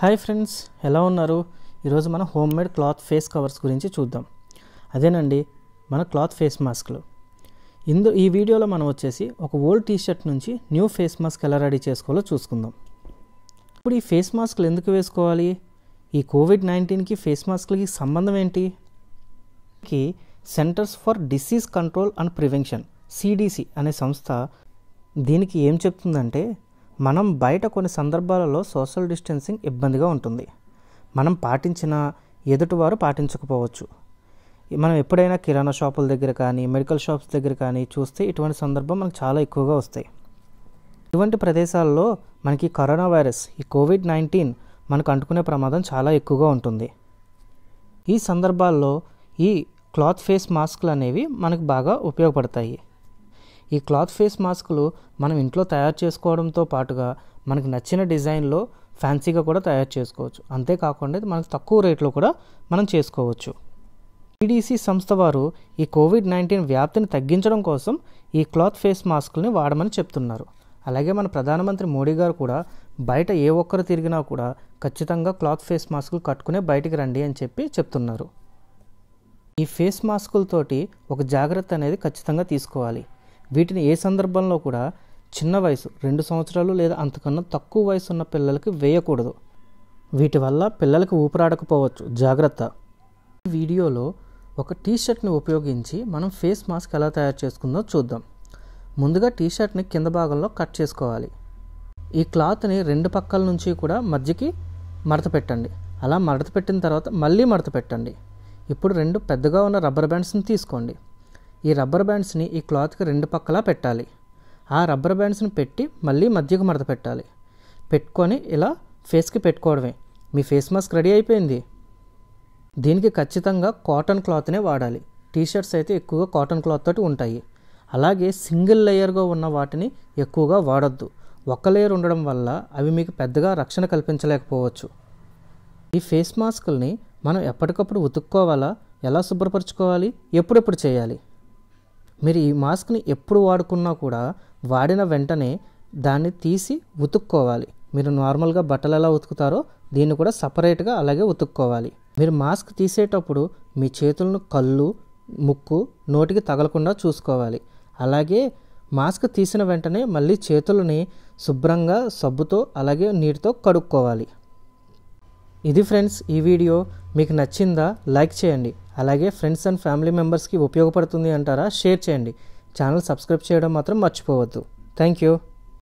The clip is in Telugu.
హాయ్ ఫ్రెండ్స్ ఎలా ఉన్నారు ఈరోజు మనం home made cloth face covers గురించి చూద్దాం అదేనండి మన క్లాత్ ఫేస్ మాస్క్లు ఇందు ఈ వీడియోలో మనం వచ్చేసి ఒక ఓల్డ్ టీషర్ట్ నుంచి న్యూ ఫేస్ మాస్క్ ఎలా రెడీ చేసుకోవాలో చూసుకుందాం ఇప్పుడు ఈ ఫేస్ మాస్క్లు ఎందుకు వేసుకోవాలి ఈ కోవిడ్ నైన్టీన్కి ఫేస్ మాస్క్లకి సంబంధం ఏంటి కి Centers for Disease Control and Prevention CDC అనే సంస్థ దీనికి ఏం చెప్తుందంటే మనం బయట కొన్ని సందర్భాలలో సోషల్ డిస్టెన్సింగ్ ఇబ్బందిగా ఉంటుంది మనం పాటించిన ఎదుటివారు పాటించకపోవచ్చు మనం ఎప్పుడైనా కిరాణా షాపుల దగ్గర కానీ మెడికల్ షాప్స్ దగ్గర కానీ చూస్తే ఇటువంటి సందర్భం మనకు చాలా ఎక్కువగా వస్తాయి ఇటువంటి ప్రదేశాల్లో మనకి కరోనా వైరస్ ఈ కోవిడ్ నైన్టీన్ మనకు అంటుకునే ప్రమాదం చాలా ఎక్కువగా ఉంటుంది ఈ సందర్భాల్లో ఈ క్లాత్ ఫేస్ మాస్క్లు అనేవి మనకు బాగా ఉపయోగపడతాయి ఈ క్లాత్ ఫేస్ మాస్కులు మనం ఇంట్లో తయారు చేసుకోవడంతో పాటుగా మనకు నచ్చిన డిజైన్లో ఫ్యాన్సీగా కూడా తయారు చేసుకోవచ్చు అంతేకాకుండా ఇది మనకు తక్కువ రేట్లో కూడా మనం చేసుకోవచ్చు టీడీసీ సంస్థ వారు ఈ కోవిడ్ నైన్టీన్ వ్యాప్తిని తగ్గించడం కోసం ఈ క్లాత్ ఫేస్ మాస్కుల్ని వాడమని చెప్తున్నారు అలాగే మన ప్రధానమంత్రి మోడీ గారు కూడా బయట ఏ ఒక్కరు తిరిగినా కూడా ఖచ్చితంగా క్లాత్ ఫేస్ మాస్కులు కట్టుకునే బయటికి రండి అని చెప్పి చెప్తున్నారు ఈ ఫేస్ మాస్కులతోటి ఒక జాగ్రత్త అనేది ఖచ్చితంగా తీసుకోవాలి వీటిని ఏ సందర్భంలో కూడా చిన్న వయసు రెండు సంవత్సరాలు లేదా అంతకన్నా తక్కువ వయసు ఉన్న పిల్లలకి వేయకూడదు వీటి వల్ల పిల్లలకు ఊపిరాడకపోవచ్చు జాగ్రత్త ఈ వీడియోలో ఒక టీ షర్ట్ని ఉపయోగించి మనం ఫేస్ మాస్క్ ఎలా తయారు చేసుకుందో చూద్దాం ముందుగా టీ షర్ట్ని కింద భాగంలో కట్ చేసుకోవాలి ఈ క్లాత్ని రెండు పక్కల నుంచి కూడా మధ్యకి మడత పెట్టండి అలా మడత పెట్టిన తర్వాత మళ్ళీ మడత పెట్టండి ఇప్పుడు రెండు పెద్దగా ఉన్న రబ్బర్ బ్యాండ్స్ని తీసుకోండి ఈ రబ్బర్ బ్యాండ్స్ని ఈ క్లాత్కి రెండు పక్కలా పెట్టాలి ఆ రబ్బర్ బ్యాండ్స్ని పెట్టి మళ్ళీ మధ్యకు మడత పెట్టాలి పెట్టుకొని ఇలా ఫేస్కి పెట్టుకోవడమే మీ ఫేస్ మాస్క్ రెడీ అయిపోయింది దీనికి ఖచ్చితంగా కాటన్ క్లాత్నే వాడాలి టీషర్ట్స్ అయితే ఎక్కువగా కాటన్ క్లాత్ తోటి ఉంటాయి అలాగే సింగిల్ లేయర్గా ఉన్న వాటిని ఎక్కువగా వాడద్దు ఒక లేయర్ ఉండడం వల్ల అవి మీకు పెద్దగా రక్షణ కల్పించలేకపోవచ్చు ఈ ఫేస్ మాస్కుల్ని మనం ఎప్పటికప్పుడు ఉతుక్కోవాలా ఎలా శుభ్రపరచుకోవాలి ఎప్పుడెప్పుడు చేయాలి మీరు ఈ మాస్క్ని ఎప్పుడు వాడుకున్నా కూడా వాడిన వెంటనే దాన్ని తీసి ఉతుక్కోవాలి మీరు నార్మల్గా బట్టలు ఎలా ఉతుకుతారో దీన్ని కూడా సపరేట్గా అలాగే ఉతుక్కోవాలి మీరు మాస్క్ తీసేటప్పుడు మీ చేతులను కళ్ళు ముక్కు నోటికి తగలకుండా చూసుకోవాలి అలాగే మాస్క్ తీసిన వెంటనే మళ్ళీ చేతులని శుభ్రంగా సబ్బుతో అలాగే నీటితో కడుక్కోవాలి ఇది ఫ్రెండ్స్ ఈ వీడియో మీకు నచ్చిందా లైక్ చేయండి అలాగే ఫ్రెండ్స్ అండ్ ఫ్యామిలీ మెంబర్స్కి ఉపయోగపడుతుంది అంటారా షేర్ చేయండి ఛానల్ సబ్స్క్రైబ్ చేయడం మాత్రం మర్చిపోవద్దు థ్యాంక్ యూ